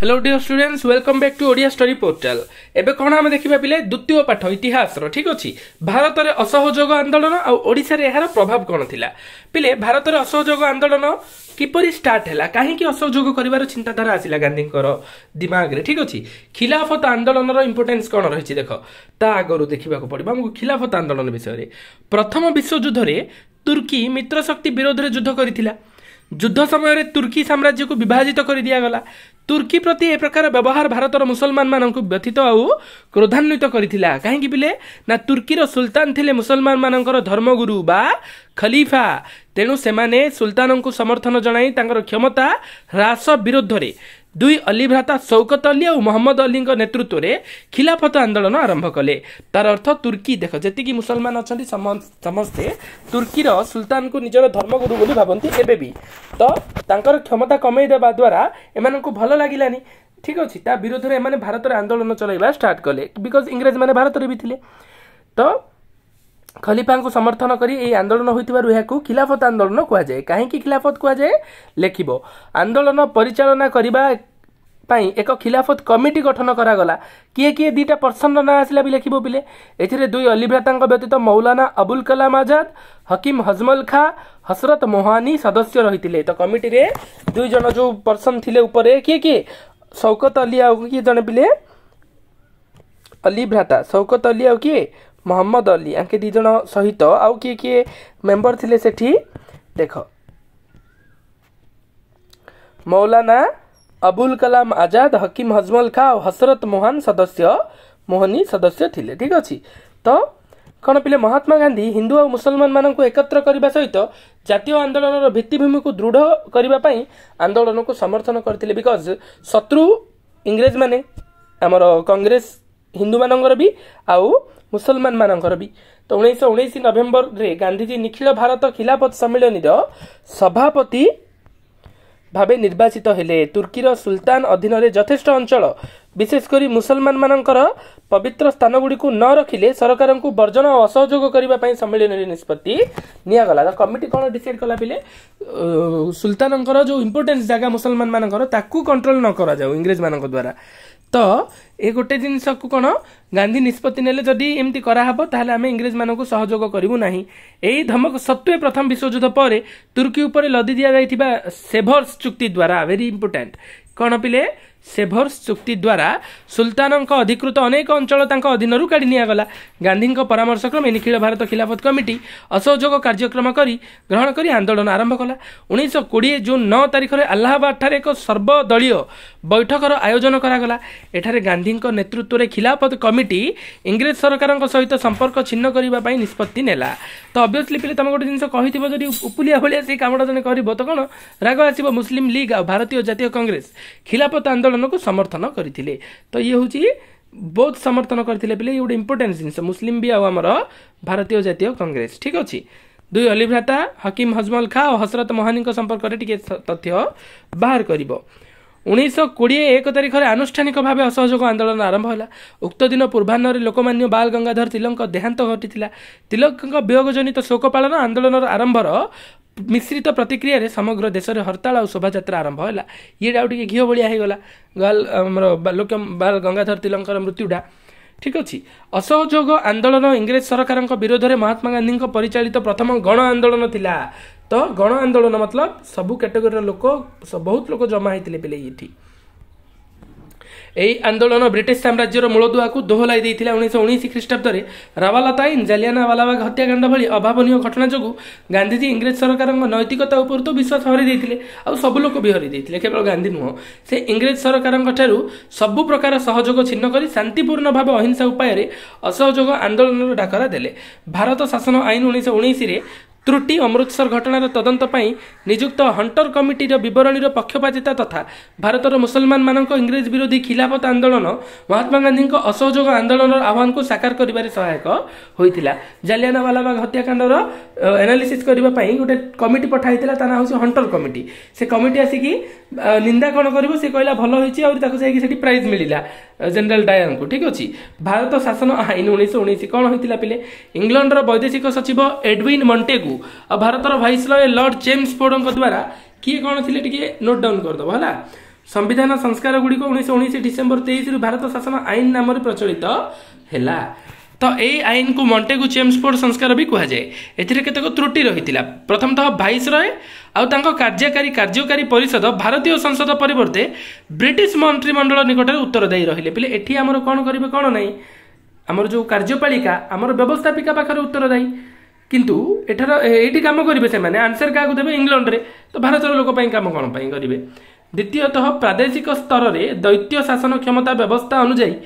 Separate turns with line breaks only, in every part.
hello dear students welcome back to Odia story portal ଏବେ କ'ଣ ଆମେ ଦେଖିବା ପିଲେ ଦ୍ୱିତୀୟ ପାଠ ଇତିହାସର ଠିକ୍ ଅଛି ଭାରତରେ ଅସହଯୋଗ ଆନ୍ଦୋଳନ ଆଉ ଓଡ଼ିଶାରେ ଏହାର ପ୍ରଭାବ କ'ଣ ଥିଲା ପିଲେ ଭାରତରେ ଅସହଯୋଗ ଆନ୍ଦୋଳନ କିପରି ଷ୍ଟାର୍ଟ ହେଲା କାହିଁକି ଅସହଯୋଗ କରିବାର ଚିନ୍ତାଧାରା ଆସିଲା ଗାନ୍ଧୀଙ୍କର ଦିମାଗରେ ଠିକ୍ ଅଛି ଖିଲାଫତ ଆନ୍ଦୋଳନର ଇମ୍ପୋର୍ଟାନ୍ସ କ'ଣ ରହିଛି ଦେଖ ତା ଆଗରୁ ଦେଖିବାକୁ ପଡ଼ିବ ଆମକୁ ଖିଲାଫତ ଆନ୍ଦୋଳନ ବିଷୟରେ ପ୍ରଥମ ବିଶ୍ୱଯୁଦ୍ଧରେ ତୁର୍କୀ ମିତ୍ରଶକ୍ତି ବିରୋଧରେ ଯୁଦ୍ଧ କରିଥିଲା ଯୁଦ୍ଧ ସମୟରେ ତୁର୍କୀ ସାମ୍ରାଜ୍ୟକୁ ବିଭାଜିତ କରି ଦିଆଗଲା ତୁର୍କୀ ପ୍ରତି ଏ ପ୍ରକାର ବ୍ୟବହାର ଭାରତର ମୁସଲମାନମାନଙ୍କୁ ବ୍ୟଥିତ ଆଉ କ୍ରୋଧାନ୍ୱିତ କରିଥିଲା କାହିଁକି ବିଲେ ନା ତୁର୍କୀର ସୁଲତାନ ଥିଲେ ମୁସଲମାନ ମାନଙ୍କର ଧର୍ମଗୁରୁ ବା ଖଲିଫା ତେଣୁ ସେମାନେ ସୁଲତାନଙ୍କୁ ସମର୍ଥନ ଜଣାଇ ତାଙ୍କର କ୍ଷମତା ହ୍ରାସ ବିରୁଦ୍ଧରେ ଦୁଇ ଅଲିଭ୍ରାତା ସୌକତ ଅଲି ଆଉ ମହମ୍ମଦ ଅଲିଙ୍କ ନେତୃତ୍ୱରେ ଖିଲାଫତ ଆନ୍ଦୋଳନ ଆରମ୍ଭ କଲେ ତାର ଅର୍ଥ ତୁର୍କୀ ଦେଖ ଯେତିକି ମୁସଲମାନ ଅଛନ୍ତି ସମସ୍ତେ ତୁର୍କୀର ସୁଲତାନକୁ ନିଜର ଧର୍ମଗୁରୁ ବୋଲି ଭାବନ୍ତି ଏବେ ବି ତ ତାଙ୍କର କ୍ଷମତା କମେଇ ଦେବା ଦ୍ୱାରା ଏମାନଙ୍କୁ ଭଲ ଲାଗିଲାନି ଠିକ୍ ଅଛି ତା ବିରୋଧରେ ଏମାନେ ଭାରତରେ ଆନ୍ଦୋଳନ ଚଲାଇବା ଷ୍ଟାର୍ଟ କଲେ ବିକଜ୍ ଇଂରେଜମାନେ ଭାରତରେ ବି ଥିଲେ ତ ଖଲିଫାଙ୍କୁ ସମର୍ଥନ କରି ଏହି ଆନ୍ଦୋଳନ ହୋଇଥିବାରୁ ଏହାକୁ ଖିଲାଫତ ଆନ୍ଦୋଳନ କୁହାଯାଏ କାହିଁକି ଖିଲାଫତ କୁହାଯାଏ ଲେଖିବ ଆନ୍ଦୋଳନ ପରିଚାଳନା କରିବା ପାଇଁ ଏକ ଖିଲାଫତ କମିଟି ଗଠନ କରାଗଲା କିଏ କିଏ ଦୁଇଟା ପର୍ସନର ନାଁ ଆସିଲା ବି ଲେଖିବ ପିଲେ ଏଥିରେ ଦୁଇ ଅଲିଭ୍ରାତାଙ୍କ ବ୍ୟତୀତ ମୌଲାନା ଅବୁଲ କଲାମ ଆଜାଦ ହକିମ ହଜମଲ ଖା ହସରତ ମୋହାନି ସଦସ୍ୟ ରହିଥିଲେ ତ କମିଟିରେ ଦୁଇ ଜଣ ଯେଉଁ ପର୍ସନ ଥିଲେ ଉପରେ କିଏ କିଏ ସୌକତ ଅଲି ଆଉ କିଏ ଜଣେ ପିଲେ ଅଲି ଭ୍ରାତା ସୌକତ ଅଲି ଆଉ କିଏ ମହମ୍ମଦ ଅଲି ଆଙ୍କେ ଦୁଇ ଜଣ ସହିତ ଆଉ କିଏ କିଏ ମେମ୍ବର ଥିଲେ ସେଠି ଦେଖ ମୌଲାନା ଅବୁଲ କଲାମ ଆଜାଦ ହକିମ ହଜମଲ ଖା ଆଉ ହସରତ ମୋହନ ସଦସ୍ୟ ମୋହନୀ ସଦସ୍ୟ ଥିଲେ ଠିକ୍ ଅଛି ତ କ'ଣ ପିଲେ ମହାତ୍ମା ଗାନ୍ଧୀ ହିନ୍ଦୁ ଆଉ ମୁସଲମାନମାନଙ୍କୁ ଏକତ୍ର କରିବା ସହିତ ଜାତୀୟ ଆନ୍ଦୋଳନର ଭିତ୍ତିଭୂମିକୁ ଦୃଢ଼ କରିବା ପାଇଁ ଆନ୍ଦୋଳନକୁ ସମର୍ଥନ କରିଥିଲେ ବିକଜ ଶତ୍ରୁ ଇଂରେଜମାନେ ଆମର କଂଗ୍ରେସ ହିନ୍ଦୁମାନଙ୍କର ବି ଆଉ मुसलमा म त उस उभेम्बर गांधीजी निखिल भारत खिलाप सम्मिलिर सभापति भाव निर् सुलतान अधीनर जथेष्ट अंचल विशेषकरी मुसलमान म पवित्र स्थान गुडिक नरखिलि सरकारको वर्जन असहयोग कमिटी सम्मिलिटी डिसैड कला बे सुनको जो इम्पोर्टेन्स जागलमा कन्ट्रोल नक ତ ଏ ଗୋଟେ ଜିନିଷକୁ କ'ଣ ଗାନ୍ଧୀ ନିଷ୍ପତ୍ତି ନେଲେ ଯଦି ଏମିତି କରାହେବ ତାହେଲେ ଆମେ ଇଂରେଜମାନଙ୍କୁ ସହଯୋଗ କରିବୁ ନାହିଁ ଏହି ଧମକ ସତ୍ତ୍ୱେ ପ୍ରଥମ ବିଶ୍ୱଯୁଦ୍ଧ ପରେ ତୁର୍କୀ ଉପରେ ଲଦି ଦିଆଯାଇଥିବା ସେଭର୍ସ ଚୁକ୍ତି ଦ୍ୱାରା ଭେରି ଇମ୍ପୋର୍ଟାଣ୍ଟ କ'ଣ ପିଲେ ସେଭର୍ସ ଚୁକ୍ତି ଦ୍ୱାରା ସୁଲତାନଙ୍କ ଅଧିକୃତ ଅନେକ ଅଞ୍ଚଳ ତାଙ୍କ ଅଧୀନରୁ କାଢ଼ି ନିଆଗଲା ଗାନ୍ଧୀଙ୍କ ପରାମର୍ଶକ୍ରମେ ନିଖିଳ ଭାରତ ଖିଲାପତ କମିଟି ଅସହଯୋଗ କାର୍ଯ୍ୟକ୍ରମ କରି ଗ୍ରହଣ କରି ଆନ୍ଦୋଳନ ଆରମ୍ଭ କଲା ଉଣେଇଶହ କୋଡ଼ିଏ ଜୁନ୍ ନଅ ତାରିଖରେ ଆହ୍ଲାବାଦଠାରେ ଏକ ସର୍ବଦଳୀୟ ବୈଠକର ଆୟୋଜନ କରାଗଲା ଏଠାରେ ଗାନ୍ଧୀଙ୍କ ନେତୃତ୍ୱରେ ଖିଲାପତ କମିଟି ଇଂରେଜ ସରକାରଙ୍କ ସହିତ ସମ୍ପର୍କ ଛିନ୍ନ କରିବା ପାଇଁ ନିଷ୍ପତ୍ତି ନେଲା ତ ଅଭିୟସ୍ଲି ପିଲେ ତୁମେ ଗୋଟେ ଜିନିଷ କହିଥିବ ଯଦି ଉପୁଲିଆ ଭଳିଆ ସେଇ କାମଟା ଜଣେ କରିବ ତ କ'ଣ ରାଗ ଆସିବ ମୁସଲିମ୍ ଲିଗ୍ ଆଉ ଭାରତୀୟ ଜାତୀୟ କଂଗ୍ରେସ ଖିଲାପତ ଆନ୍ଦୋଳନ ଆନ୍ଦୋଳନକୁ ସମର୍ଥନ କରିଥିଲେ ତ ଇଏ ହେଉଛି ବହୁତ ସମର୍ଥନ କରିଥିଲେ ବୋଲି ଇଏ ଗୋଟେ ଇମ୍ପୋର୍ଟାଣ୍ଟ ଜିନିଷ ମୁସଲିମ ବି ଆଉ ଆମର ଭାରତୀୟ ଜାତୀୟ କଂଗ୍ରେସ ଠିକ ଅଛି ଦୁଇ ଅଲିଭ୍ରାତା ହକିମ୍ ହଜମଲ ଖା ଓ ହସରତ ମହାନୀଙ୍କ ସମ୍ପର୍କରେ ଟିକେ ତଥ୍ୟ ବାହାର କରିବ ଉଣେଇଶହ କୋଡ଼ିଏ ଏକ ତାରିଖରେ ଆନୁଷ୍ଠାନିକ ଭାବେ ଅସହଯୋଗ ଆନ୍ଦୋଳନ ଆରମ୍ଭ ହେଲା ଉକ୍ତ ଦିନ ପୂର୍ବାହ୍ନରେ ଲୋକମାନ୍ୟ ବାଲ ଗଙ୍ଗାଧର ତିଲକଙ୍କ ଦେହାନ୍ତ ଘଟିଥିଲା ତିଲକଙ୍କ ବିୟୋଗ ଜନିତ ଶୋକ ପାଳନ ଆନ୍ଦୋଳନର ଆରମ୍ଭର ମିଶ୍ରିତ ପ୍ରତିକ୍ରିୟାରେ ସମଗ୍ର ଦେଶରେ ହରତାଳ ଆଉ ଶୋଭାଯାତ୍ରା ଆରମ୍ଭ ହେଲା ଇଏଟା ଆଉ ଟିକେ ଘିଅ ଭଳିଆ ହେଇଗଲା ଗାଲ ଆମର ଲୋକ ବାଲ ଗଙ୍ଗାଧର ତିଲଙ୍କର ମୃତ୍ୟୁଟା ଠିକ ଅଛି ଅସହଯୋଗ ଆନ୍ଦୋଳନ ଇଂରେଜ ସରକାରଙ୍କ ବିରୋଧରେ ମହାତ୍ମା ଗାନ୍ଧୀଙ୍କ ପରିଚାଳିତ ପ୍ରଥମ ଗଣ ଆନ୍ଦୋଳନ ଥିଲା ତ ଗଣ ଆନ୍ଦୋଳନ ମତଲବ ସବୁ କାଟେଗୋରିର ଲୋକ ବହୁତ ଲୋକ ଜମା ହେଇଥିଲେ ପିଲେ ଏଠି ଏହି ଆନ୍ଦୋଳନ ବ୍ରିଟିଶ ସାମ୍ରାଜ୍ୟର ମୂଳଦୁଆକୁ ଦୋହଲାଇ ଦେଇଥିଲା ଉଣେଇଶହ ଉଣେଇଶ ଖ୍ରୀଷ୍ଟାବ୍ଦରେ ରାବାଲାତାଇନ୍ ଜାଲିଆନା ବାଲାବାଗ ହତ୍ୟାକାଣ୍ଡ ଭଳି ଅଭାବନୀୟ ଘଟଣା ଯୋଗୁଁ ଗାନ୍ଧିଜୀ ଇଂରେଜ ସରକାରଙ୍କ ନୈତିକତା ଉପରୁ ତ ବିଶ୍ୱାସ ହରି ଦେଇଥିଲେ ଆଉ ସବୁ ଲୋକ ବି ହରି ଦେଇଥିଲେ କେବଳ ଗାନ୍ଧୀ ନୁହଁ ସେ ଇଂରେଜ ସରକାରଙ୍କଠାରୁ ସବୁ ପ୍ରକାର ସହଯୋଗ ଛିନ୍ନ କରି ଶାନ୍ତିପୂର୍ଣ୍ଣ ଭାବେ ଅହିଂସା ଉପାୟରେ ଅସହଯୋଗ ଆନ୍ଦୋଳନର ଡାକରା ଦେଲେ ଭାରତ ଶାସନ ଆଇନ ଉଣେଇଶହ ଉଣେଇଶରେ ত্রুটি অমৃতসর ঘটনার তদন্ত পাই নিযুক্ত হন্টর কমিটির বরণীর পক্ষপাতিতা তথা ভারতর মুসলমানমানক ইংরেজ বিরোধী খিলাফত আন্দোলন মহাত্মা গান্ধীଙ୍କ অসহযোগ আন্দোলনর আহ্ୱାନକୁ ସାକାର କରିବାରେ ସହାୟକ ହୋଇଥିଲା ଜାଲିଆନାୱାଲାବାଗ ହତ୍ୟାକାଣ୍ଡର ଏନାଲିସିସ୍ କରିବା ପାଇଁ ଗୋଟେ କମିଟି ପଠା ହେଇଥିଲା ତା ନାଁ ହେଉଛି ହଣ୍ଟର କମିଟି ସେ କମିଟି ଆସିକି ନିନ୍ଦା କ'ଣ କରିବ ସେ କହିଲା ଭଲ ହେଇଛି ଆହୁରି ତାକୁ ଯାଇକି ସେଠି ପ୍ରାଇଜ୍ ମିଳିଲା ଜେନେରାଲ ଡାୟାରଙ୍କୁ ଠିକ୍ ଅଛି ଭାରତ ଶାସନ ଆଇନ ଉଣେଇଶହ ଉଣେଇଶ କ'ଣ ହୋଇଥିଲା ପିଲେ ଇଂଲଣ୍ଡର ବୈଦେଶିକ ସଚିବ ଏଡ୍ୱିନ୍ ମଣ୍ଟେକୁ ଆଉ ଭାରତର ଭାଇସରୟ ଲର୍ଡ ଜେମ୍ସ ଫୋର୍ଡଙ୍କ ଦ୍ୱାରା କିଏ କ'ଣ ଥିଲେ ଟିକେ ନୋଟ୍ ଡାଉନ୍ କରିଦେବ ହେଲା ସମ୍ବିଧାନ ସଂସ୍କାର ଗୁଡ଼ିକ ଉଣେଇଶହ ଉଣେଇଶ ଡିସେମ୍ବର ତେଇଶରୁ ଭାରତ ଶାସନ ଆଇନ ନାମରେ ପ୍ରଚଳିତ ହେଲା ତ ଏହି ଆଇନକୁ ମଣ୍ଟେଗୁ ଚେମ୍ସଫୋର୍ଡ ସଂସ୍କାର ବି କୁହାଯାଏ ଏଥିରେ କେତେକ ତ୍ରୁଟି ରହିଥିଲା ପ୍ରଥମତଃ ଭାଇସ୍ ରୟ ଆଉ ତାଙ୍କ କାର୍ଯ୍ୟକାରୀ କାର୍ଯ୍ୟକାରୀ ପରିଷଦ ଭାରତୀୟ ସଂସଦ ପରିବର୍ତ୍ତେ ବ୍ରିଟିଶ ମନ୍ତ୍ରୀମଣ୍ଡଳ ନିକଟରେ ଉତ୍ତରଦାୟୀ ରହିଲେ ବୋଲେ ଏଠି ଆମର କ'ଣ କରିବେ କ'ଣ ନାହିଁ ଆମର ଯେଉଁ କାର୍ଯ୍ୟପାଳିକା ଆମର ବ୍ୟବସ୍ଥାପିକା ପାଖରେ ଉତ୍ତରଦାୟୀ କିନ୍ତୁ ଏଠାର ଏଇଠି କାମ କରିବେ ସେମାନେ ଆନ୍ସର କାହାକୁ ଦେବେ ଇଂଲଣ୍ଡରେ ତ ଭାରତର ଲୋକ ପାଇଁ କାମ କ'ଣ ପାଇଁ କରିବେ ଦ୍ୱିତୀୟତଃ ପ୍ରାଦେଶିକ ସ୍ତରରେ ଦୈତ୍ୟ ଶାସନ କ୍ଷମତା ବ୍ୟବସ୍ଥା ଅନୁଯାୟୀ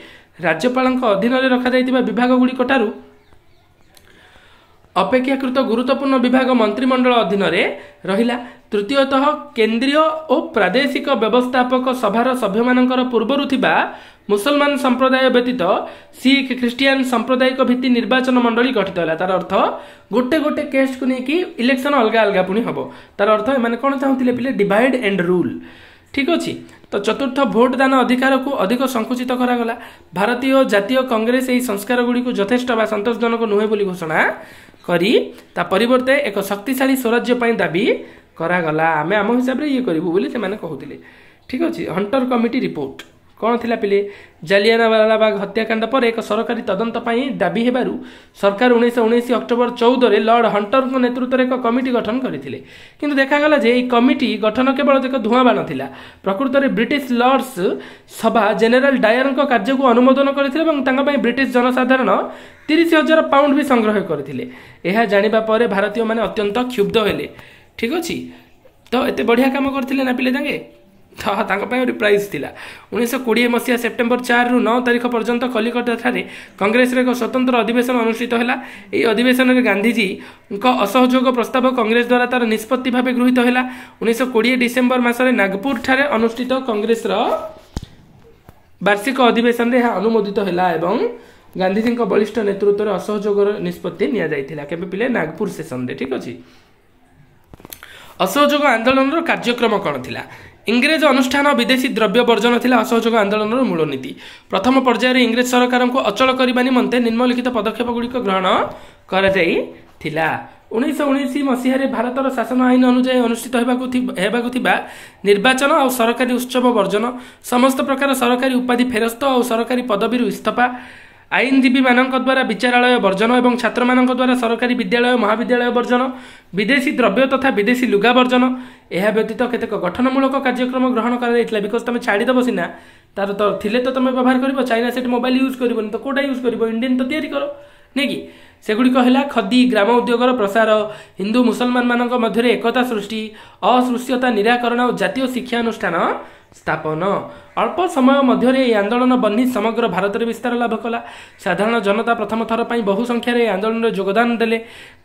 ରାଜ୍ୟପାଳଙ୍କ ଅଧୀନରେ ରଖାଯାଇଥିବା ବିଭାଗଗୁଡ଼ିକଠାରୁ ଅପେକ୍ଷାକୃତ ଗୁରୁତ୍ୱପୂର୍ଣ୍ଣ ବିଭାଗ ମନ୍ତ୍ରିମଣ୍ଡଳ ଅଧୀନରେ ରହିଲା ତୃତୀୟତଃ କେନ୍ଦ୍ରୀୟ ଓ ପ୍ରାଦେଶିକ ବ୍ୟବସ୍ଥାପକ ସଭାର ସଭ୍ୟମାନଙ୍କର ପୂର୍ବରୁ ଥିବା ମୁସଲମାନ ସମ୍ପ୍ରଦାୟ ବ୍ୟତୀତ ଶିଖ ଖ୍ରୀଷ୍ଟିଆନ ସମ୍ପ୍ରଦାୟିକ ଭିତ୍ତି ନିର୍ବାଚନ ମଣ୍ଡଳୀ ଗଠିତ ହେଲା ତାର ଅର୍ଥ ଗୋଟେ ଗୋଟେ କେସ୍କୁ ନେଇକି ଇଲେକ୍ସନ୍ ଅଲଗା ଅଲଗା ପୁଣି ହେବ ତାର ଅର୍ଥ ଏମାନେ କ'ଣ ଚାହୁଁଥିଲେ ପିଲେ ଡିଭାଇଡ୍ ଆଣ୍ଡ ରୁଲ୍ ଠିକ ଅଛି ତ ଚତୁର୍ଥ ଭୋଟଦାନ ଅଧିକାରକୁ ଅଧିକ ସଙ୍କୁଚିତ କରାଗଲା ଭାରତୀୟ ଜାତୀୟ କଂଗ୍ରେସ ଏହି ସଂସ୍କାରଗୁଡ଼ିକୁ ଯଥେଷ୍ଟ ବା ସନ୍ତୋଷଜନକ ନୁହେଁ ବୋଲି ଘୋଷଣା କରି ତା ପରିବର୍ତ୍ତେ ଏକ ଶକ୍ତିଶାଳୀ ସ୍ୱରାଜ୍ୟ ପାଇଁ ଦାବି କରାଗଲା ଆମେ ଆମ ହିସାବରେ ଇଏ କରିବୁ ବୋଲି ସେମାନେ କହୁଥିଲେ ଠିକ ଅଛି ହଣ୍ଟର କମିଟି ରିପୋର୍ଟ କ'ଣ ଥିଲା ପିଲେ ଜାଲିଆନାବାଲାବାଗ ହତ୍ୟାକାଣ୍ଡ ପରେ ଏକ ସରକାରୀ ତଦନ୍ତ ପାଇଁ ଦାବି ହେବାରୁ ସରକାର ଉଣେଇଶହ ଉଣେଇଶ ଅକ୍ଟୋବର ଚଉଦରେ ଲର୍ଡ ହଣ୍ଟରଙ୍କ ନେତୃତ୍ୱରେ ଏକ କମିଟି ଗଠନ କରିଥିଲେ କିନ୍ତୁ ଦେଖାଗଲା ଯେ ଏହି କମିଟି ଗଠନ କେବଳ ଏକ ଧୂଆଁବାଣ ଥିଲା ପ୍ରକୃତରେ ବ୍ରିଟିଶ ଲର୍ଡସ୍ ସଭା ଜେନେରାଲ୍ ଡାୟରଙ୍କ କାର୍ଯ୍ୟକୁ ଅନୁମୋଦନ କରିଥିଲେ ଏବଂ ତାଙ୍କ ପାଇଁ ବ୍ରିଟିଶ ଜନସାଧାରଣ ତିରିଶ ହଜାର ପାଉଣ୍ଡ ବି ସଂଗ୍ରହ କରିଥିଲେ ଏହା ଜାଣିବା ପରେ ଭାରତୀୟମାନେ ଅତ୍ୟନ୍ତ କ୍ଷୁବ୍ଧ ହେଲେ ଠିକ୍ ଅଛି ତ ଏତେ ବଢ଼ିଆ କାମ କରିଥିଲେ ନା ପିଲେ ତାଙ୍କେ ତ ତାଙ୍କ ପାଇଁ ଗୋଟେ ପ୍ରାଇଜ୍ ଥିଲା ଉଣେଇଶହ କୋଡ଼ିଏ ମସିହା ସେପ୍ଟେମ୍ବର ଚାରିରୁ ନଅ ତାରିଖ ପର୍ଯ୍ୟନ୍ତ କଲିକତାଠାରେ କଂଗ୍ରେସର ଏକ ସ୍ୱତନ୍ତ୍ର ଅଧିବେଶନ ଅନୁଷ୍ଠିତ ହେଲା ଏହି ଅଧିବେଶନରେ ଗାନ୍ଧିଜୀଙ୍କ ଅସହଯୋଗ ପ୍ରସ୍ତାବ କଂଗ୍ରେସ ଦ୍ୱାରା ତା'ର ନିଷ୍ପତ୍ତି ଭାବେ ଗୃହୀତ ହେଲା ଉଣେଇଶହ କୋଡ଼ିଏ ଡିସେମ୍ବର ମାସରେ ନାଗପୁରଠାରେ ଅନୁଷ୍ଠିତ କଂଗ୍ରେସର ବାର୍ଷିକ ଅଧିବେଶନରେ ଏହା ଅନୁମୋଦିତ ହେଲା ଏବଂ ଗାନ୍ଧିଜୀଙ୍କ ବଳିଷ୍ଠ ନେତୃତ୍ୱରେ ଅସହଯୋଗର ନିଷ୍ପତ୍ତି ନିଆଯାଇଥିଲା କେବେ ପିଲେ ନାଗପୁର ସେସନରେ ଠିକ୍ ଅଛି ଅସହଯୋଗ ଆନ୍ଦୋଳନର କାର୍ଯ୍ୟକ୍ରମ କ'ଣ ଥିଲା ଇଂରେଜ ଅନୁଷ୍ଠାନ ବିଦେଶୀ ଦ୍ରବ୍ୟ ବର୍ଜନ ଥିଲା ଅସହଯୋଗ ଆନ୍ଦୋଳନର ମୂଳନୀତି ପ୍ରଥମ ପର୍ଯ୍ୟାୟରେ ଇଂରେଜ ସରକାରଙ୍କୁ ଅଚଳ କରିବା ନିମନ୍ତେ ନିମ୍ନଲିଖିତ ପଦକ୍ଷେପଗୁଡ଼ିକ ଗ୍ରହଣ କରାଯାଇଥିଲା ଉଣେଇଶହ ଉଣେଇଶ ମସିହାରେ ଭାରତର ଶାସନ ଆଇନ ଅନୁଯାୟୀ ଅନୁଷ୍ଠିତ ହେବାକୁ ହେବାକୁ ଥିବା ନିର୍ବାଚନ ଆଉ ସରକାରୀ ଉତ୍ସବ ବର୍ଜନ ସମସ୍ତ ପ୍ରକାର ସରକାରୀ ଉପାଧି ଫେରସ୍ତ ଆଉ ସରକାରୀ ପଦବୀରୁ ଇସ୍ତଫା ଆଇନଜୀବୀମାନଙ୍କ ଦ୍ୱାରା ବିଚାରାଳୟ ବର୍ଜନ ଏବଂ ଛାତ୍ରମାନଙ୍କ ଦ୍ୱାରା ସରକାରୀ ବିଦ୍ୟାଳୟ ମହାବିଦ୍ୟାଳୟ ବର୍ଜନ ବିଦେଶୀ ଦ୍ରବ୍ୟ ତଥା ବିଦେଶୀ ଲୁଗା ବର୍ଜନ ଏହା ବ୍ୟତୀତ କେତେକ ଗଠନମୂଳକ କାର୍ଯ୍ୟକ୍ରମ ଗ୍ରହଣ କରାଯାଇଥିଲା ବିକଜ୍ ତୁମେ ଛାଡ଼ିଦେବ ସିନା ତାର ତ ଥିଲେ ତ ତୁମେ ବ୍ୟବହାର କରିବ ଚାଇନା ସେଠି ମୋବାଇଲ ୟୁଜ୍ କରିବନି ତ କେଉଁଟା ୟୁଜ୍ କରିବ ଇଣ୍ଡିଆନ୍ ତ ତିଆରି କର ନାଇଁ କି ସେଗୁଡ଼ିକ ହେଲା ଖଦି ଗ୍ରାମ ଉଦ୍ୟୋଗର ପ୍ରସାର ହିନ୍ଦୁ ମୁସଲମାନମାନଙ୍କ ମଧ୍ୟରେ ଏକତା ସୃଷ୍ଟି ଅସୃଶ୍ୟତା ନିରାକରଣ ଓ ଜାତୀୟ ଶିକ୍ଷାନୁଷ୍ଠାନ ସ୍ଥାପନ ଅଳ୍ପ ସମୟ ମଧ୍ୟରେ ଏହି ଆନ୍ଦୋଳନ ବନ୍ଧି ସମଗ୍ର ଭାରତରେ ବିସ୍ତାର ଲାଭ କଲା ସାଧାରଣ ଜନତା ପ୍ରଥମ ଥର ପାଇଁ ବହୁ ସଂଖ୍ୟାରେ ଏହି ଆନ୍ଦୋଳନରେ ଯୋଗଦାନ ଦେଲେ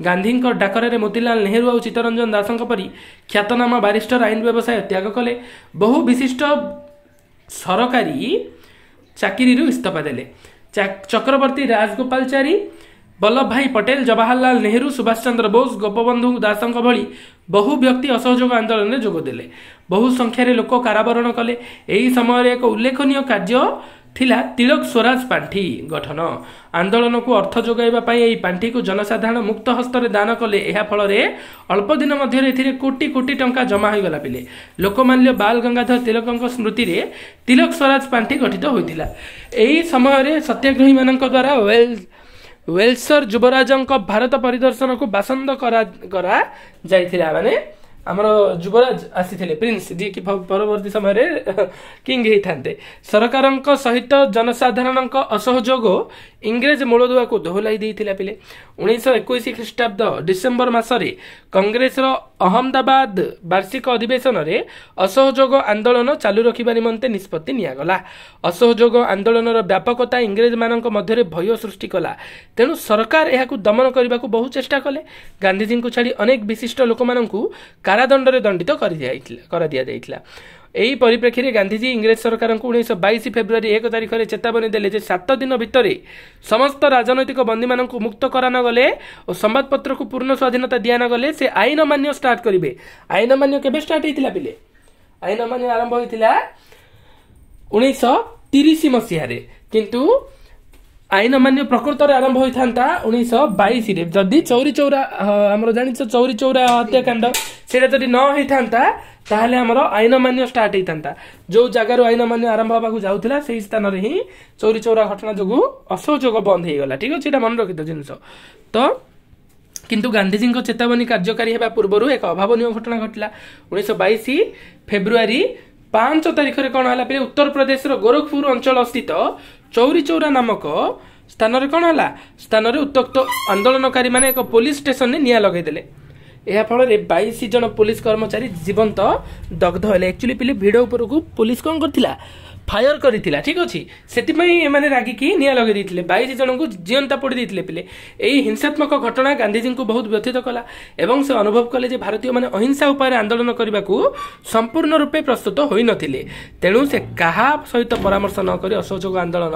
ଗାନ୍ଧୀଙ୍କ ଡାକରେ ମୋତିଲାଲ ନେହେରୁ ଆଉ ଚିତ୍ତରଞ୍ଜନ ଦାସଙ୍କ ପରି ଖ୍ୟାତନାମା ବାରିଷ୍ଟର ଆଇନ ବ୍ୟବସାୟ ତ୍ୟାଗ କଲେ ବହୁ ବିଶିଷ୍ଟ ସରକାରୀ ଚାକିରିରୁ ଇସ୍ତଫା ଦେଲେ ଚକ୍ରବର୍ତ୍ତୀ ରାଜଗୋପାଳଚାରୀ ବଲ୍ଲଭ ଭାଇ ପଟେଲ ଜବାହାରଲାଲ ନେହେରୁ ସୁଭାଷ ଚନ୍ଦ୍ର ବୋଷ ଗୋପବନ୍ଧୁ ଦାସଙ୍କ ଭଳି ବହୁ ବ୍ୟକ୍ତି ଅସହଯୋଗ ଆନ୍ଦୋଳନରେ ଯୋଗ ଦେଲେ ବହୁ ସଂଖ୍ୟାରେ ଲୋକ କାରାବରଣ କଲେ ଏହି ସମୟରେ ଏକ ଉଲ୍ଲେଖନୀୟ କାର୍ଯ୍ୟ ଥିଲା ତିଳକ ସ୍ୱରାଜ ପାଣ୍ଠି ଗଠନ ଆନ୍ଦୋଳନକୁ ଅର୍ଥ ଯୋଗାଇବା ପାଇଁ ଏହି ପାଣ୍ଠିକୁ ଜନସାଧାରଣ ମୁକ୍ତ ହସ୍ତରେ ଦାନ କଲେ ଏହା ଫଳରେ ଅଳ୍ପ ଦିନ ମଧ୍ୟରେ ଏଥିରେ କୋଟି କୋଟି ଟଙ୍କା ଜମା ହୋଇଗଲା ପିଲେ ଲୋକମାନ୍ୟ ବାଲ ଗଙ୍ଗାଧର ତିଲକଙ୍କ ସ୍ମୃତିରେ ତିଲକ ସ୍ୱରାଜ ପାଣ୍ଠି ଗଠିତ ହୋଇଥିଲା ଏହି ସମୟରେ ସତ୍ୟାଗ୍ରହୀମାନଙ୍କ ଦ୍ୱାରା ୱେଲ୍ଥ ୱେଲସର ଯୁବରାଜଙ୍କ ଭାରତ ପରିଦର୍ଶନକୁ ବାସନ୍ଦ କରାଯାଇଥିଲା ମାନେ ଆମର ଯୁବରାଜ ଆସିଥିଲେ ପ୍ରିନ୍ସ ଯିଏକି ପରବର୍ତ୍ତୀ ସମୟରେ କିଙ୍ଗ ହେଇଥାନ୍ତେ ସରକାରଙ୍କ ସହିତ ଜନସାଧାରଣଙ୍କ ଅସହଯୋଗ ଇଂରେଜ ମୂଳଦୁଆକୁ ଦୋହଲାଇ ଦେଇଥିଲା ପିଲେ ଉଣେଇଶହ ଏକୋଇଶ ଖ୍ରୀଷ୍ଟାବ୍ଦ ଡିସେମ୍ବର ମାସରେ କଂଗ୍ରେସର ଅହମ୍ମଦାବାଦ ବାର୍ଷିକ ଅଧିବେଶନରେ ଅସହଯୋଗ ଆନ୍ଦୋଳନ ଚାଲୁ ରଖିବା ନିମନ୍ତେ ନିଷ୍ପତ୍ତି ନିଆଗଲା ଅସହଯୋଗ ଆନ୍ଦୋଳନର ବ୍ୟାପକତା ଇଂରେଜମାନଙ୍କ ମଧ୍ୟରେ ଭୟ ସୃଷ୍ଟି କଲା ତେଣୁ ସରକାର ଏହାକୁ ଦମନ କରିବାକୁ ବହୁ ଚେଷ୍ଟା କଲେ ଗାନ୍ଧିଜୀଙ୍କୁ ଛାଡ଼ି ଅନେକ ବିଶିଷ୍ଟ ଲୋକମାନଙ୍କୁ କାରାଦଣ୍ଡରେ ଦଣ୍ଡିତ କରିଦିଆଯାଇଥିଲା କରାଦିଆଯାଇଥିଲା ଏହି ପରିପ୍ରେକ୍ଷୀରେ ଗାନ୍ଧିଜୀ ଇଂରେଜ ସରକାରଙ୍କୁ ଉଣେଇଶହ ବାଇଶ ଫେବୃଆରୀ ଏକ ତାରିଖରେ ଚେତାବନୀ ଦେଲେ ଯେ ସାତ ଦିନ ଭିତରେ ସମସ୍ତ ରାଜନୈତିକ ବନ୍ଦୀମାନଙ୍କୁ ମୁକ୍ତ କରାନଗଲେ ଓ ସମ୍ବାଦପତ୍ରକୁ ପୂର୍ଣ୍ଣ ସ୍ୱାଧୀନତା ଦିଆନଗଲେ ସେ ଆଇନ ମାନ୍ୟ ଷ୍ଟାର୍ଟ କରିବେ ଆଇନ ମାନ୍ୟ କେବେ ଷ୍ଟାର୍ଟ ହୋଇଥିଲା ପିଲେ ଆଇନ ମାନ୍ୟ ଆରମ୍ଭ ହୋଇଥିଲା ଉଣେଇଶହ ତିରିଶ ମସିହାରେ କିନ୍ତୁ ଆଇନ ମାନ୍ୟ ପ୍ରକୃତରେ ଆରମ୍ଭ ହୋଇଥାନ୍ତା ଉଣେଇଶହ ବାଇଶରେ ଯଦି ଚୌରୀ ଚୌରା ଆମର ଜାଣିଛ ଚୌରୀ ଚୌରା ହତ୍ୟାକାଣ୍ଡ ସେଇଟା ଯଦି ନ ହେଇଥାନ୍ତା ତାହେଲେ ଆମର ଆଇନ ମାନ୍ୟ ଷ୍ଟାର୍ଟ ହେଇଥାନ୍ତା ଯୋଉ ଜାଗାରୁ ଆଇନ ମାନ୍ୟ ଆରମ୍ଭ ହେବାକୁ ଯାଉଥିଲା ସେହି ସ୍ଥାନରେ ହିଁ ଚୌରୀ ଚୌରା ଘଟଣା ଯୋଗୁଁ ଅସହଯୋଗ ବନ୍ଦ ହେଇଗଲା ଠିକ ଅଛି ଏଇଟା ମନେ ରଖିତ ଜିନିଷ ତ କିନ୍ତୁ ଗାନ୍ଧିଜୀଙ୍କ ଚେତାବନୀ କାର୍ଯ୍ୟକାରୀ ହେବା ପୂର୍ବରୁ ଏକ ଅଭାବନୀୟ ଘଟଣା ଘଟିଲା ଉଣେଇଶହ ବାଇଶ ଫେବୃଆରୀ ପାଞ୍ଚ ତାରିଖରେ କ'ଣ ହେଲା ପରେ ଉତ୍ତରପ୍ରଦେଶର ଗୋରଖପୁର ଅଞ୍ଚଳ ସ୍ଥିତ ଚୌରୀ ଚୌରା ନାମକ ସ୍ଥାନରେ କ'ଣ ହେଲା ସ୍ଥାନରେ ଉତ୍ତ୍ୟକ୍ତ ଆନ୍ଦୋଳନକାରୀମାନେ ଏକ ପୋଲିସ ଷ୍ଟେସନରେ ନିଆଁ ଲଗାଇଦେଲେ ଏହାଫଳରେ ବାଇଶ ଜଣ ପୋଲିସ କର୍ମଚାରୀ ଜୀବନ୍ତ ଦଗ୍ଧ ହେଲେ ଆକ୍ଚୁଆଲି ପିଲେ ଭିଡ଼ ଉପରକୁ ପୋଲିସ କ'ଣ କରିଥିଲା ফায়ার করে ঠিক অছি সেপাই এমানে রাগিকি নিয়া লগাই দিয়ে বাইশ জনক জীবন্তা পোড়ি দিয়ে এই হিংসাত্মক ঘটনা গান্ধীজী বহুত ব্যথিত কলা এবং সে অনুভব কলে যে ভারতীয় মানে অহিংসা উপায়ে আন্দোলন করা সম্পূর্ণ রূপে প্রস্তুত হয়ে নথিলে তেণু সে কাহা সহিত পরামর্শ নকরি অসহযোগ আন্দোলন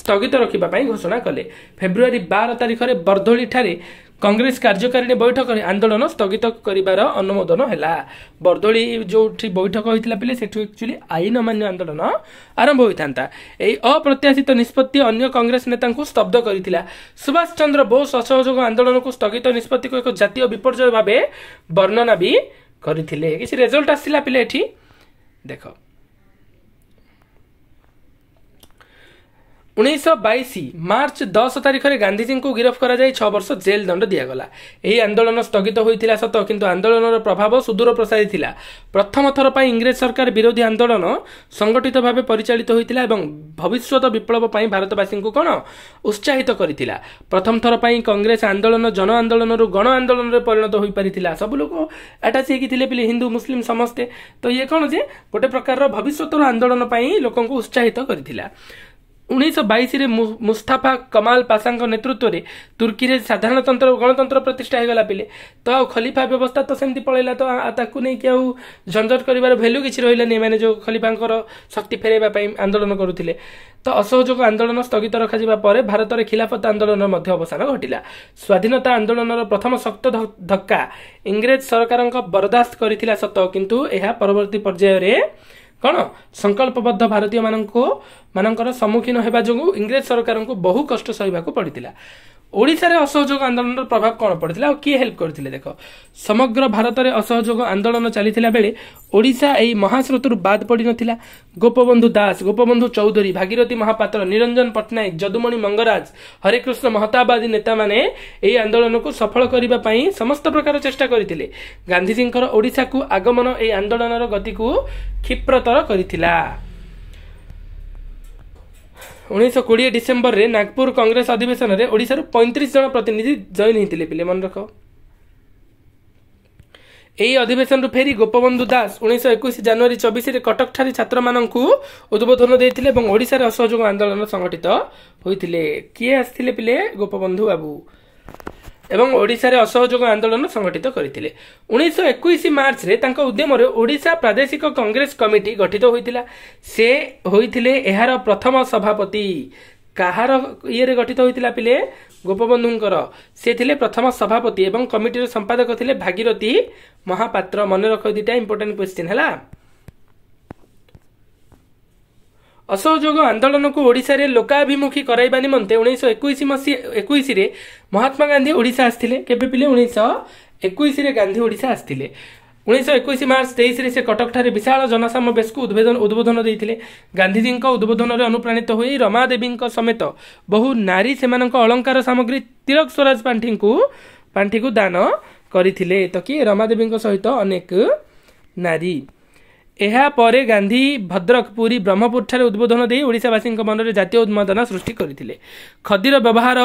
স্থগিত রক্ষা ঘোষণা কলে ফেব্রুয়ারি বার তারিখে বর্ধলিঠারে କଂଗ୍ରେସ କାର୍ଯ୍ୟକାରିଣୀ ବୈଠକରେ ଆନ୍ଦୋଳନ ସ୍ଥଗିତ କରିବାର ଅନୁମୋଦନ ହେଲା ବର୍ଦୋଳି ଯେଉଁଠି ବୈଠକ ହୋଇଥିଲା ପିଲେ ସେଠୁ ଆକ୍ଚୁଆଲି ଆଇନ ଅମାନ୍ୟ ଆନ୍ଦୋଳନ ଆରମ୍ଭ ହୋଇଥାନ୍ତା ଏହି ଅପ୍ରତ୍ୟାଶିତ ନିଷ୍ପତ୍ତି ଅନ୍ୟ କଂଗ୍ରେସ ନେତାଙ୍କୁ ସ୍ତବ୍ଧ କରିଥିଲା ସୁଭାଷ ଚନ୍ଦ୍ର ବୋଷ ଅସହଯୋଗ ଆନ୍ଦୋଳନକୁ ସ୍ଥଗିତ ନିଷ୍ପତ୍ତିକୁ ଏକ ଜାତୀୟ ବିପର୍ଯ୍ୟୟ ଭାବେ ବର୍ଣ୍ଣନା ବି କରିଥିଲେ କିଛି ରେଜଲ୍ଟ ଆସିଲା ପିଲେ ଏଠି ଦେଖ ଉଣେଇଶହ ବାଇଶ ମାର୍ଚ୍ଚ ଦଶ ତାରିଖରେ ଗାନ୍ଧିଜୀଙ୍କୁ ଗିରଫ କରାଯାଇ ଛଅ ବର୍ଷ ଜେଲ୍ ଦଣ୍ଡ ଦିଆଗଲା ଏହି ଆନ୍ଦୋଳନ ସ୍ଥଗିତ ହୋଇଥିଲା ସତ କିନ୍ତୁ ଆନ୍ଦୋଳନର ପ୍ରଭାବ ସୁଦୂର ପ୍ରସାରୀ ଥିଲା ପ୍ରଥମ ଥର ପାଇଁ ଇଂରେଜ ସରକାର ବିରୋଧୀ ଆନ୍ଦୋଳନ ସଂଗଠିତ ଭାବେ ପରିଚାଳିତ ହୋଇଥିଲା ଏବଂ ଭବିଷ୍ୟତ ବିପ୍ଳବ ପାଇଁ ଭାରତବାସୀଙ୍କୁ କ'ଣ ଉତ୍ସାହିତ କରିଥିଲା ପ୍ରଥମ ଥର ପାଇଁ କଂଗ୍ରେସ ଆନ୍ଦୋଳନ ଜନ ଆନ୍ଦୋଳନରୁ ଗଣ ଆନ୍ଦୋଳନରେ ପରିଣତ ହୋଇପାରିଥିଲା ସବୁ ଲୋକ ଆଟାଚ ହେଇକି ଥିଲେ ବୋଲି ହିନ୍ଦୁ ମୁସଲିମ ସମସ୍ତେ ତ ଇଏ କ'ଣ ଯେ ଗୋଟେ ପ୍ରକାରର ଭବିଷ୍ୟତର ଆନ୍ଦୋଳନ ପାଇଁ ଲୋକଙ୍କୁ ଉତ୍ସାହିତ କରିଥିଲା ଉଣେଇଶହ ବାଇଶରେ ମୁସ୍ତାଫା କମାଲ ପାଶାଙ୍କ ନେତୃତ୍ୱରେ ତୁର୍କୀରେ ସାଧାରଣତନ୍ତ୍ର ଗଣତନ୍ତ୍ର ପ୍ରତିଷ୍ଠା ହୋଇଗଲା ପିଲେ ତ ଆଉ ଖଲିଫା ବ୍ୟବସ୍ଥା ତ ସେମିତି ପଳେଇଲା ତ ତାକୁ ନେଇକି ଆଉ ଝଞ୍ଝଟ କରିବାର ଭ୍ୟାଲ୍ୟୁ କିଛି ରହିଲାନି ଏମାନେ ଯେଉଁ ଖଲିଫାଙ୍କର ଶକ୍ତି ଫେରାଇବା ପାଇଁ ଆନ୍ଦୋଳନ କରୁଥିଲେ ତ ଅସହଯୋଗ ଆନ୍ଦୋଳନ ସ୍ଥଗିତ ରଖାଯିବା ପରେ ଭାରତରେ ଖିଲାଫତ ଆନ୍ଦୋଳନର ମଧ୍ୟ ଅବସାନ ଘଟିଲା ସ୍ୱାଧୀନତା ଆନ୍ଦୋଳନର ପ୍ରଥମ ଶକ୍ତ ଧକ୍କା ଇଂରେଜ ସରକାରଙ୍କ ବରଦାସ୍ତ କରିଥିଲା ସତ କିନ୍ତୁ ଏହା ପରବର୍ତ୍ତୀ ପର୍ଯ୍ୟାୟରେ କ'ଣ ସଂକଳ୍ପବଦ୍ଧ ଭାରତୀୟମାନଙ୍କୁ ମାନଙ୍କର ସମ୍ମୁଖୀନ ହେବା ଯୋଗୁଁ ଇଂରେଜ ସରକାରଙ୍କୁ ବହୁ କଷ୍ଟ ସହିବାକୁ ପଡ଼ିଥିଲା ଓଡ଼ିଶାରେ ଅସହଯୋଗ ଆନ୍ଦୋଳନର ପ୍ରଭାବ କ'ଣ ପଡ଼ିଥିଲା ଆଉ କିଏ ହେଲ୍ପ କରିଥିଲେ ଦେଖ ସମଗ୍ର ଭାରତରେ ଅସହଯୋଗ ଆନ୍ଦୋଳନ ଚାଲିଥିଲା ବେଳେ ଓଡ଼ିଶା ଏହି ମହାସ୍ରୋତରୁ ବାଦ୍ ପଡ଼ିନଥିଲା ଗୋପବନ୍ଧୁ ଦାସ ଗୋପବନ୍ଧୁ ଚୌଧୁରୀ ଭାଗିରଥୀ ମହାପାତ୍ର ନିରଞ୍ଜନ ପଟ୍ଟନାୟକ ଯଦୁମଣି ମଙ୍ଗରାଜ ହରେକୃଷ୍ଣ ମହତାବ ଆଦି ନେତାମାନେ ଏହି ଆନ୍ଦୋଳନକୁ ସଫଳ କରିବା ପାଇଁ ସମସ୍ତ ପ୍ରକାର ଚେଷ୍ଟା କରିଥିଲେ ଗାନ୍ଧିଜୀଙ୍କର ଓଡ଼ିଶାକୁ ଆଗମନ ଏହି ଆନ୍ଦୋଳନର ଗତିକୁ କ୍ଷିପ୍ରତର କରିଥିଲା ଉଣେଇଶହ କୋଡ଼ିଏ ଡିସେମ୍ବରରେ ନାଗପୁର କଂଗ୍ରେସ ଅଧିବେଶନରେ ଓଡ଼ିଶାରୁ ପଇଁତିରିଶ ଜଣ ପ୍ରତିନିଧି ଜଏନ୍ ହୋଇଥିଲେ ପିଲେ ମନେ ରଖ ଏହି ଅଧିବେଶନରୁ ଫେରି ଗୋପବନ୍ଧୁ ଦାସ ଉଣେଇଶହ ଏକୋଇଶ ଜାନୁଆରୀ ଚବିଶରେ କଟକଠାରେ ଛାତ୍ରମାନଙ୍କୁ ଉଦ୍ବୋଧନ ଦେଇଥିଲେ ଏବଂ ଓଡ଼ିଶାରେ ଅସହଯୋଗ ଆନ୍ଦୋଳନ ସଂଗଠିତ ହୋଇଥିଲେ କିଏ ଆସିଥିଲେ ପିଲେ ଗୋପବନ୍ଧୁ ବାବୁ ଏବଂ ଓଡ଼ିଶାରେ ଅସହଯୋଗ ଆନ୍ଦୋଳନ ସଂଗଠିତ କରିଥିଲେ ଉଣେଇଶହ ଏକୋଇଶ ମାର୍ଚ୍ଚରେ ତାଙ୍କ ଉଦ୍ୟମରେ ଓଡ଼ିଶା ପ୍ରାଦେଶିକ କଂଗ୍ରେସ କମିଟି ଗଠିତ ହୋଇଥିଲା ସେ ହୋଇଥିଲେ ଏହାର ପ୍ରଥମ ସଭାପତି କାହାର ଇଏରେ ଗଠିତ ହୋଇଥିଲା ପିଲେ ଗୋପବନ୍ଧୁଙ୍କର ସେ ଥିଲେ ପ୍ରଥମ ସଭାପତି ଏବଂ କମିଟିର ସମ୍ପାଦକ ଥିଲେ ଭାଗିରଥୀ ମହାପାତ୍ର ମନେ ରଖ ଦୁଇଟା ଇମ୍ପୋର୍ଟାଣ୍ଟ କ୍ୱେଶ୍ଚିନ୍ ହେଲା ଅସହଯୋଗ ଆନ୍ଦୋଳନକୁ ଓଡ଼ିଶାରେ ଲୋକାଭିମୁଖୀ କରାଇବା ନିମନ୍ତେ ଉଣେଇଶହ ଏକୋଇଶ ମସିହା ଏକୋଇଶରେ ମହାତ୍ମା ଗାନ୍ଧୀ ଓଡ଼ିଶା ଆସିଥିଲେ କେବେ ପିଲେ ଉଣେଇଶହ ଏକୋଇଶରେ ଗାନ୍ଧୀ ଓଡ଼ିଶା ଆସିଥିଲେ ଉଣେଇଶହ ଏକୋଇଶ ମାର୍ଚ୍ଚ ତେଇଶରେ ସେ କଟକଠାରେ ବିଶାଳ ଜନସମାବେଶକୁ ଉଦ୍ଭେଦନ ଉଦ୍ବୋଧନ ଦେଇଥିଲେ ଗାନ୍ଧିଜୀଙ୍କ ଉଦ୍ବୋଧନରେ ଅନୁପ୍ରାଣିତ ହୋଇ ରମାଦେବୀଙ୍କ ସମେତ ବହୁ ନାରୀ ସେମାନଙ୍କ ଅଳଙ୍କାର ସାମଗ୍ରୀ ତିଳକ ସ୍ୱରାଜ ପାଣ୍ଠିଙ୍କୁ ପାଣ୍ଠିକୁ ଦାନ କରିଥିଲେ ତ କି ରମାଦେବୀଙ୍କ ସହିତ ଅନେକ ନାରୀ ଏହାପରେ ଗାନ୍ଧୀ ଭଦ୍ରକ ପୁରୀ ବ୍ରହ୍ମପୁରଠାରେ ଉଦ୍ବୋଧନ ଦେଇ ଓଡ଼ିଶାବାସୀଙ୍କ ମନରେ ଜାତୀୟ ଉନ୍ମାଦନା ସୃଷ୍ଟି କରିଥିଲେ ଖଦୀର ବ୍ୟବହାର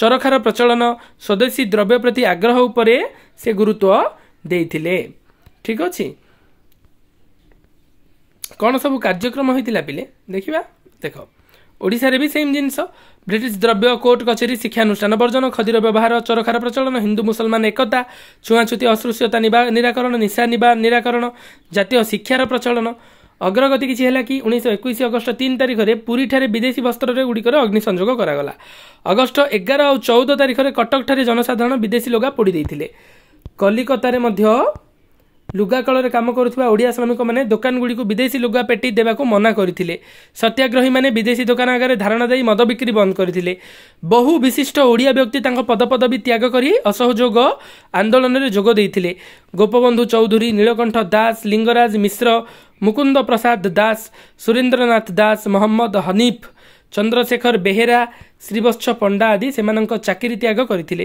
ଚରଖାର ପ୍ରଚଳନ ସ୍ୱଦେଶୀ ଦ୍ରବ୍ୟ ପ୍ରତି ଆଗ୍ରହ ଉପରେ ସେ ଗୁରୁତ୍ୱ ଦେଇଥିଲେ ଠିକ ଅଛି କ'ଣ ସବୁ କାର୍ଯ୍ୟକ୍ରମ ହୋଇଥିଲା ପିଲେ ଦେଖିବା ଦେଖ ଓଡ଼ିଶାରେ ବି ସେମ୍ ଜିନିଷ ବ୍ରିଟିଶ ଦ୍ରବ୍ୟ କୋର୍ଟ କଚେରୀ ଶିକ୍ଷାନୁଷ୍ଠାନ ବର୍ଜନ ଖଦୀର ବ୍ୟବହାର ଚରଖାର ପ୍ରଚଳନ ହିନ୍ଦୁ ମୁସଲମାନ ଏକତା ଛୁଆଁଛୁତି ଅସୃଶ୍ୟତା ନିରାକରଣ ନିଶା ନିବା ନିରାକରଣ ଜାତୀୟ ଶିକ୍ଷାର ପ୍ରଚଳନ ଅଗ୍ରଗତି କିଛି ହେଲା କି ଉଣେଇଶହ ଏକୋଇଶ ଅଗଷ୍ଟ ତିନି ତାରିଖରେ ପୁରୀଠାରେ ବିଦେଶୀ ବସ୍ତ୍ରରେ ଗୁଡ଼ିକର ସଂଯୋଗ କରାଗଲା ଅଗଷ୍ଟ ଏଗାର ଆଉ ଚଉଦ ତାରିଖରେ କଟକଠାରେ ଜନସାଧାରଣ ବିଦେଶୀ ଲୋଗା ପୋଡ଼ି ଦେଇଥିଲେ କଲିକତାରେ ମଧ୍ୟ ଲୁଗାକଳରେ କାମ କରୁଥିବା ଓଡ଼ିଆ ଶ୍ରମିକମାନେ ଦୋକାନଗୁଡ଼ିକୁ ବିଦେଶୀ ଲୁଗା ପେଟି ଦେବାକୁ ମନା କରିଥିଲେ ସତ୍ୟାଗ୍ରହୀମାନେ ବିଦେଶୀ ଦୋକାନ ଆଗରେ ଧାରଣା ଦେଇ ମଦ ବିକ୍ରି ବନ୍ଦ କରିଥିଲେ ବହୁ ବିଶିଷ୍ଟ ଓଡ଼ିଆ ବ୍ୟକ୍ତି ତାଙ୍କ ପଦପଦବୀ ତ୍ୟାଗ କରି ଅସହଯୋଗ ଆନ୍ଦୋଳନରେ ଯୋଗ ଦେଇଥିଲେ ଗୋପବନ୍ଧୁ ଚୌଧୁରୀ ନୀଳକଣ୍ଠ ଦାସ ଲିଙ୍ଗରାଜ ମିଶ୍ର ମୁକୁନ୍ଦ ପ୍ରସାଦ ଦାସ ସୁରେନ୍ଦ୍ରନାଥ ଦାସ ମହମ୍ମଦ ହନିଫ ଚନ୍ଦ୍ରଶେଖର ବେହେରା ଶ୍ରୀବତ୍ସ ପଣ୍ଡା ଆଦି ସେମାନଙ୍କ ଚାକିରି ତ୍ୟାଗ କରିଥିଲେ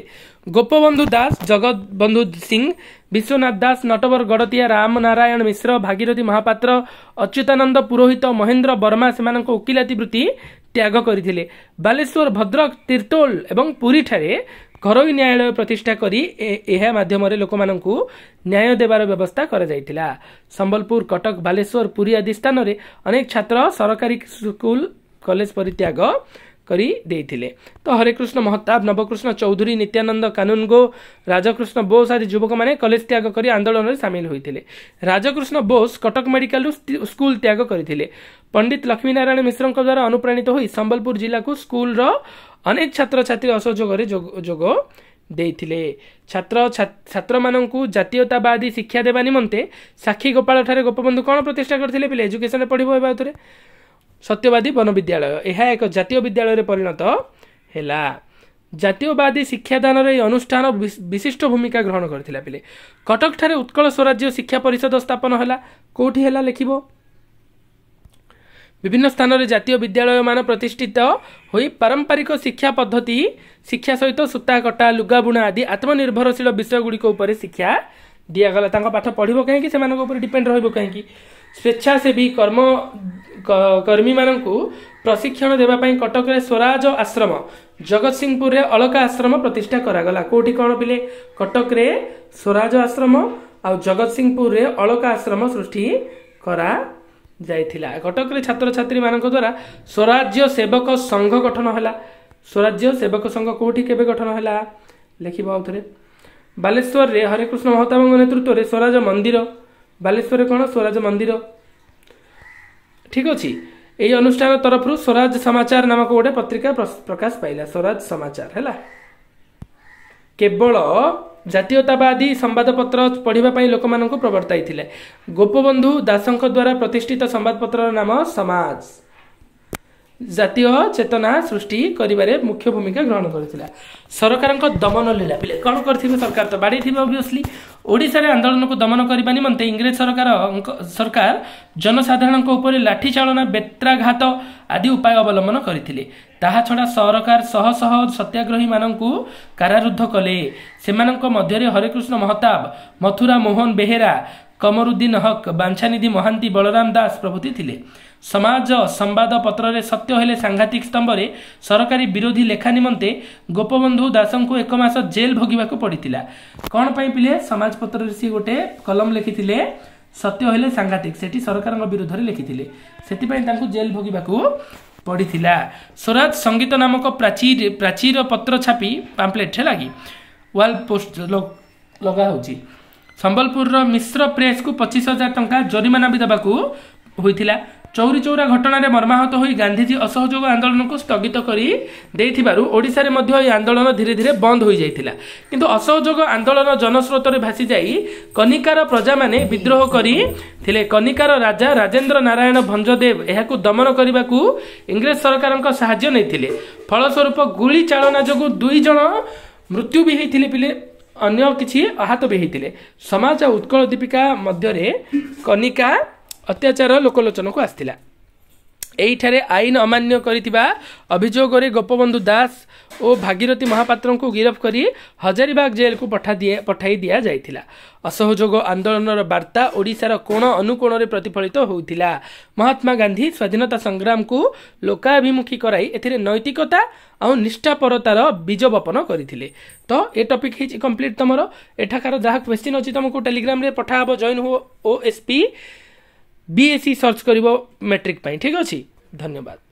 ଗୋପବନ୍ଧୁ ଦାସ ଜଗତବନ୍ଧୁ ସିଂ ବିଶ୍ୱନାଥ ଦାସ ନଟବର ଗଡ଼ତିଆ ରାମ ନାରାୟଣ ମିଶ୍ର ଭାଗିରଥୀ ମହାପାତ୍ର ଅଚ୍ୟୁତାନନ୍ଦ ପୁରୋହିତ ମହେନ୍ଦ୍ର ବର୍ମା ସେମାନଙ୍କ ଓକିଲାତି ବୃତ୍ତି ତ୍ୟାଗ କରିଥିଲେ ବାଲେଶ୍ୱର ଭଦ୍ରକ ତିର୍ତୋଲ ଏବଂ ପୁରୀଠାରେ ଘରୋଇ ନ୍ୟାୟାଳୟ ପ୍ରତିଷ୍ଠା କରି ଏହା ମାଧ୍ୟମରେ ଲୋକମାନଙ୍କୁ ନ୍ୟାୟ ଦେବାର ବ୍ୟବସ୍ଥା କରାଯାଇଥିଲା ସମ୍ବଲପୁର କଟକ ବାଲେଶ୍ୱର ପୁରୀ ଆଦି ସ୍ଥାନରେ ଅନେକ ଛାତ୍ର ସରକାରୀ ସ୍କୁଲ କଲେଜ ପରିତ୍ୟାଗ କରି ଦେଇଥିଲେ ତ ହରେକୃଷ୍ଣ ମହତାବ ନବକୃଷ୍ଣ ଚୌଧୁରୀ ନିତ୍ୟାନନ୍ଦ କାନୁନଗୋ ରାଜକୃଷ୍ଣ ବୋଷ ଆଦି ଯୁବକମାନେ କଲେଜ ତ୍ୟାଗ କରି ଆନ୍ଦୋଳନରେ ସାମିଲ ହୋଇଥିଲେ ରାଜକୃଷ୍ଣ ବୋଷ କଟକ ମେଡିକାଲରୁ ସ୍କୁଲ ତ୍ୟାଗ କରିଥିଲେ ପଣ୍ଡିତ ଲକ୍ଷ୍ମୀନାରାୟଣ ମିଶ୍ରଙ୍କ ଦ୍ୱାରା ଅନୁପ୍ରାଣିତ ହୋଇ ସମ୍ବଲପୁର ଜିଲ୍ଲାକୁ ସ୍କୁଲର ଅନେକ ଛାତ୍ରଛାତ୍ରୀ ଅସହଯୋଗରେ ଯୋଗ ଦେଇଥିଲେ ଛାତ୍ର ଛାତ୍ରମାନଙ୍କୁ ଜାତୀୟତାବାଦୀ ଶିକ୍ଷା ଦେବା ନିମନ୍ତେ ସାକ୍ଷୀ ଗୋପାଳଠାରେ ଗୋପବନ୍ଧୁ କ'ଣ ପ୍ରତିଷ୍ଠା କରିଥିଲେ ପିଲେ ଏଜୁକେସନରେ ପଢ଼ିବ ଏବେ ଆଉଥରେ ସତ୍ୟବାଦୀ ବନବିଦ୍ୟାଳୟ ଏହା ଏକ ଜାତୀୟ ବିଦ୍ୟାଳୟରେ ପରିଣତ ହେଲା ଜାତୀୟବାଦୀ ଶିକ୍ଷାଦାନରେ ଏହି ଅନୁଷ୍ଠାନ ବିଶିଷ୍ଟ ଭୂମିକା ଗ୍ରହଣ କରିଥିଲା ପିଲେ କଟକଠାରେ ଉତ୍କଳ ସ୍ୱରାଜ୍ୟ ଶିକ୍ଷା ପରିଷଦ ସ୍ଥାପନ ହେଲା କେଉଁଠି ହେଲା ଲେଖିବ ବିଭିନ୍ନ ସ୍ଥାନରେ ଜାତୀୟ ବିଦ୍ୟାଳୟମାନ ପ୍ରତିଷ୍ଠିତ ହୋଇ ପାରମ୍ପରିକ ଶିକ୍ଷା ପଦ୍ଧତି ଶିକ୍ଷା ସହିତ ସୂତା କଟା ଲୁଗାବୁଣା ଆଦି ଆତ୍ମନିର୍ଭରଶୀଳ ବିଷୟଗୁଡ଼ିକ ଉପରେ ଶିକ୍ଷା ଦିଆଗଲା ତାଙ୍କ ପାଠ ପଢ଼ିବ କାହିଁକି ସେମାନଙ୍କ ଉପରେ ଡିପେଣ୍ଡ ରହିବ କାହିଁକି ସ୍ୱେଚ୍ଛାସେବୀ କର୍ମ କର୍ମୀମାନଙ୍କୁ ପ୍ରଶିକ୍ଷଣ ଦେବା ପାଇଁ କଟକରେ ସ୍ୱରାଜ ଆଶ୍ରମ ଜଗତସିଂହପୁରରେ ଅଳକା ଆଶ୍ରମ ପ୍ରତିଷ୍ଠା କରାଗଲା କେଉଁଠି କ'ଣ ପିଲେ କଟକରେ ସ୍ୱରାଜ ଆଶ୍ରମ ଆଉ ଜଗତସିଂହପୁରରେ ଅଳକା ଆଶ୍ରମ ସୃଷ୍ଟି କରାଯାଇଥିଲା କଟକରେ ଛାତ୍ରଛାତ୍ରୀମାନଙ୍କ ଦ୍ୱାରା ସ୍ୱରାଜ୍ୟ ସେବକ ସଂଘ ଗଠନ ହେଲା ସ୍ୱରାଜ୍ୟ ସେବକ ସଂଘ କେଉଁଠି କେବେ ଗଠନ ହେଲା ଲେଖିବ ଆଉଥରେ ବାଲେଶ୍ୱରରେ ହରେକୃଷ୍ଣ ମହତାବଙ୍କ ନେତୃତ୍ୱରେ ସ୍ୱରାଜ ମନ୍ଦିର ବାଲେଶ୍ୱରରେ କ'ଣ ସ୍ୱରାଜ ମନ୍ଦିର ଠିକ ଅଛି ଏହି ଅନୁଷ୍ଠାନ ତରଫରୁ ସ୍ୱରାଜ ସମାଚାର ନାମକ ଗୋଟେ ପତ୍ରିକା ପ୍ରକାଶ ପାଇଲା ସ୍ୱରାଜ ସମାଚାର ହେଲା କେବଳ ଜାତୀୟତାବାଦୀ ସମ୍ବାଦପତ୍ର ପଢ଼ିବା ପାଇଁ ଲୋକମାନଙ୍କୁ ପ୍ରବର୍ତ୍ତାଇଥିଲେ ଗୋପବନ୍ଧୁ ଦାସଙ୍କ ଦ୍ୱାରା ପ୍ରତିଷ୍ଠିତ ସମ୍ବାଦପତ୍ରର ନାମ ସମାଜ জাতীয় চেতনা সৃষ্টি করবার মুখ্য ভূমিকা গ্রহণ করেছিল সরকারক দমন লীলা বেলে কম করে সরকার তো বাড়ি থাকবে অবভিয়সলি ওড়শার আন্দোলন দমন করা নিমন্তে ইংরেজ সরকার সরকার জনসাধারণ উপরে লাঠি চাড়া বেত্রাঘাত আদি উপায় অবলম্বন করে তাহা ছড়া সরকার শহ শহ সত্যাগ্রহী মানুষ কারারুদ্ধ কলে সে মধ্যে হরেকৃষ্ণ মহতাব মথুরা মোহন বেহেরা কমরুদ্দিন হক বাঞ্ছানিধি মহান্তি বলরাম দাস প্রভৃতি লে ସମାଜ ସମ୍ବାଦପତ୍ରରେ ସତ୍ୟ ହେଲେ ସାଂଘାତିକ ସ୍ତମ୍ଭରେ ସରକାରୀ ବିରୋଧୀ ଲେଖା ନିମନ୍ତେ ଗୋପବନ୍ଧୁ ଦାସଙ୍କୁ ଏକ ମାସ ଜେଲ୍ ଭୋଗିବାକୁ ପଡ଼ିଥିଲା କ'ଣ ପାଇଁ ପିଲେ ସମାଜପତ୍ରରେ ସିଏ ଗୋଟେ କଲମ ଲେଖିଥିଲେ ସତ୍ୟ ହେଲେ ସାଂଘାତିକ ସେଠି ସରକାରଙ୍କ ବିରୋଧରେ ଲେଖିଥିଲେ ସେଥିପାଇଁ ତାଙ୍କୁ ଜେଲ୍ ଭୋଗିବାକୁ ପଡ଼ିଥିଲା ସ୍ୱରାଜ ସଙ୍ଗୀତ ନାମକ ପ୍ରାଚୀର ପ୍ରାଚୀର ପତ୍ର ଛାପି ପାମ୍ପ୍ଲେଟ୍ରେ ଲାଗି ୱାଲ୍ ପୋଷ୍ଟ ଲଗା ହେଉଛି ସମ୍ବଲପୁରର ମିଶ୍ର ପ୍ରେସ୍କୁ ପଚିଶ ହଜାର ଟଙ୍କା ଜରିମାନା ବି ଦେବାକୁ ହୋଇଥିଲା ଚୌରୀ ଚୌରା ଘଟଣାରେ ମର୍ମାହତ ହୋଇ ଗାନ୍ଧିଜୀ ଅସହଯୋଗ ଆନ୍ଦୋଳନକୁ ସ୍ଥଗିତ କରି ଦେଇଥିବାରୁ ଓଡ଼ିଶାରେ ମଧ୍ୟ ଏହି ଆନ୍ଦୋଳନ ଧୀରେ ଧୀରେ ବନ୍ଦ ହୋଇଯାଇଥିଲା କିନ୍ତୁ ଅସହଯୋଗ ଆନ୍ଦୋଳନ ଜନସ୍ରୋତରେ ଭାସିଯାଇ କନିକାର ପ୍ରଜାମାନେ ବିଦ୍ରୋହ କରିଥିଲେ କନିକାର ରାଜା ରାଜେନ୍ଦ୍ର ନାରାୟଣ ଭଞ୍ଜଦେବ ଏହାକୁ ଦମନ କରିବାକୁ ଇଂରେଜ ସରକାରଙ୍କ ସାହାଯ୍ୟ ନେଇଥିଲେ ଫଳସ୍ୱରୂପ ଗୁଳି ଚାଳନା ଯୋଗୁଁ ଦୁଇ ଜଣ ମୃତ୍ୟୁ ବି ହୋଇଥିଲେ ପିଲେ ଅନ୍ୟ କିଛି ଆହତ ବି ହୋଇଥିଲେ ସମାଜ ଉତ୍କଳ ଦୀପିକା ମଧ୍ୟରେ କନିକା ଅତ୍ୟାଚାର ଲୋକଲୋଚନକୁ ଆସିଥିଲା ଏଇଠାରେ ଆଇନ ଅମାନ୍ୟ କରିଥିବା ଅଭିଯୋଗରେ ଗୋପବନ୍ଧୁ ଦାସ ଓ ଭାଗିରଥୀ ମହାପାତ୍ରଙ୍କୁ ଗିରଫ କରି ହଜାରିବାଗ ଜେଲକୁ ପଠା ଦିଏ ପଠାଇ ଦିଆଯାଇଥିଲା ଅସହଯୋଗ ଆନ୍ଦୋଳନର ବାର୍ତ୍ତା ଓଡ଼ିଶାର କୋଣ ଅନୁକୋଣରେ ପ୍ରତିଫଳିତ ହୋଇଥିଲା ମହାତ୍ମା ଗାନ୍ଧୀ ସ୍ୱାଧୀନତା ସଂଗ୍ରାମକୁ ଲୋକାଭିମୁଖୀ କରାଇ ଏଥିରେ ନୈତିକତା ଆଉ ନିଷ୍ଠାପରତାର ବୀଜ ବପନ କରିଥିଲେ ତ ଏ ଟପିକ୍ ହେଇଛି କମ୍ପ୍ଲିଟ୍ ତୁମର ଏଠାକାର ଯାହା କ୍ୱେଶ୍ଚିନ୍ ଅଛି ତୁମକୁ ଟେଲିଗ୍ରାମରେ ପଠା ହେବ ଜଏନ୍ ହୁଅ ଓ ଏସ୍ପି ବିଏସ୍ସି ସର୍ଚ୍ଚ କରିବ ମେଟ୍ରିକ୍ ପାଇଁ ଠିକ୍ ଅଛି ଧନ୍ୟବାଦ